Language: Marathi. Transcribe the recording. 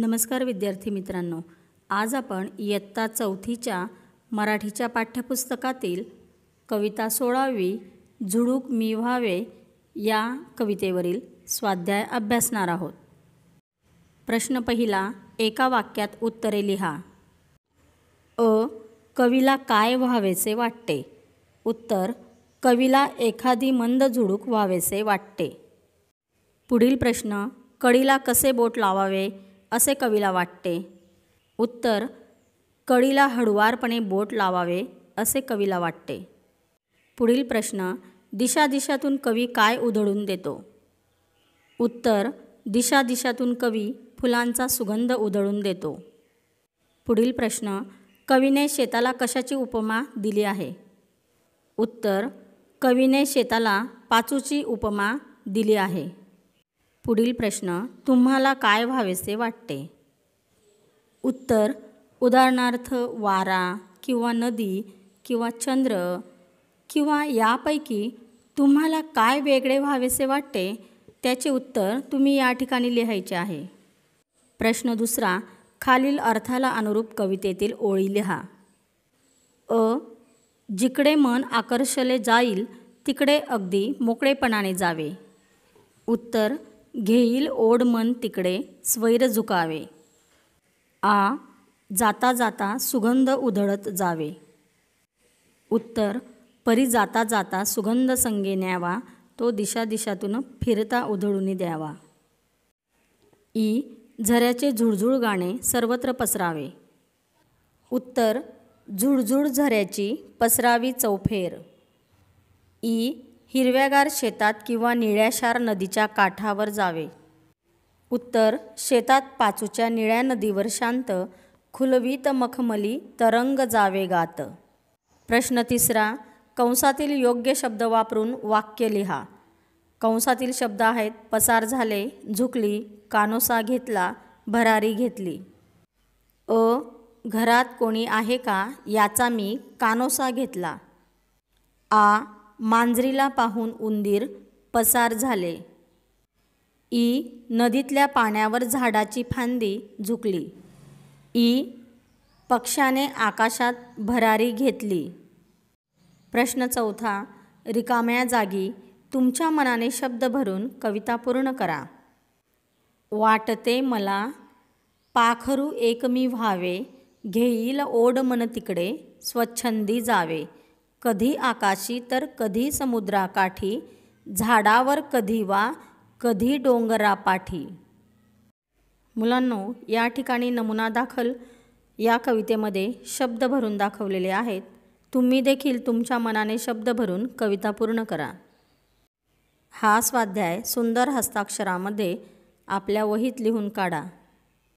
नमस्कार विद्यार्थी मित्रांनो आज आपण इयत्ता चौथीच्या मराठीच्या पाठ्यपुस्तकातील कविता सोळावी झुडूक मी व्हावे या कवितेवरील स्वाध्याय अभ्यासणार आहोत प्रश्न पहिला एका वाक्यात उत्तरे लिहा अ कवीला काय व्हावेसे वाटते उत्तर कवीला एखादी मंद झुडूक व्हावेसे वाटते पुढील प्रश्न कडीला कसे बोट लावावे असे कवीला वाटते उत्तर कडीला हळुवारपणे बोट लावावे असे कवीला वाटते पुढील प्रश्न दिशा दिशातून कवी काय उधळून देतो उत्तर दिशा दिशातून कवी फुलांचा सुगंध उधळून देतो पुढील प्रश्न कवीने शेताला कशाची उपमा दिली आहे उत्तर कवीने शेताला पाचूची उपमा दिली आहे पुढील प्रश्न तुम्हाला काय व्हावेसे वाटते उत्तर उदाहरणार्थ वारा किंवा नदी किंवा चंद्र किंवा यापैकी तुम्हाला काय वेगळे व्हावेसे वाटते त्याचे उत्तर तुम्ही या ठिकाणी लिहायचे आहे प्रश्न दुसरा खालील अर्थाला अनुरूप कवितेतील ओळी लिहा अ जिकडे मन आकर्षले जाईल तिकडे अगदी मोकळेपणाने जावे उत्तर घेईल ओढ मन तिकडे स्वैर झुकावे आ जाता जाता सुगंध उधळत जावे उत्तर परी जाता जाता सुगंध संगे न्यावा तो दिशा दिशातून फिरता उधळून द्यावा ई झऱ्याचे झुळझुळ गाणे सर्वत्र पसरावे उत्तर झुळझुळ झऱ्याची पसरावी चौफेर ई हिरव्यागार शेतात किंवा निळ्याशार नदीच्या काठावर जावे उत्तर शेतात पाचूच्या निळ्या नदीवर शांत खुलवीत मखमली तरंग जावे गात प्रश्न तिसरा कंसातील योग्य शब्द वापरून वाक्य लिहा कंसातील शब्द आहेत पसार झाले झुकली कानोसा घेतला भरारी घेतली अ घरात कोणी आहे का याचा मी कानोसा घेतला आ मांजरीला पाहून उंदीर पसार झाले ई नदीतल्या पाण्यावर झाडाची फांदी झुकली ई पक्षाने आकाशात भरारी घेतली प्रश्न चौथा रिकाम्या जागी तुमच्या मनाने शब्द भरून कविता पूर्ण करा वाटते मला पाखरू एकमी व्हावे घेईल ओढ मन तिकडे स्वच्छंदी जावे कधी आकाशी तर कधी समुद्राकाठी झाडावर कधी वा कधी डोंगरापाठी मुलांनो या ठिकाणी नमुना दाखल या कवितेमध्ये शब्द भरून दाखवलेले आहेत तुम्ही देखील तुमच्या मनाने शब्द भरून कविता पूर्ण करा हा स्वाध्याय सुंदर हस्ताक्षरामध्ये आपल्या वहीत लिहून काढा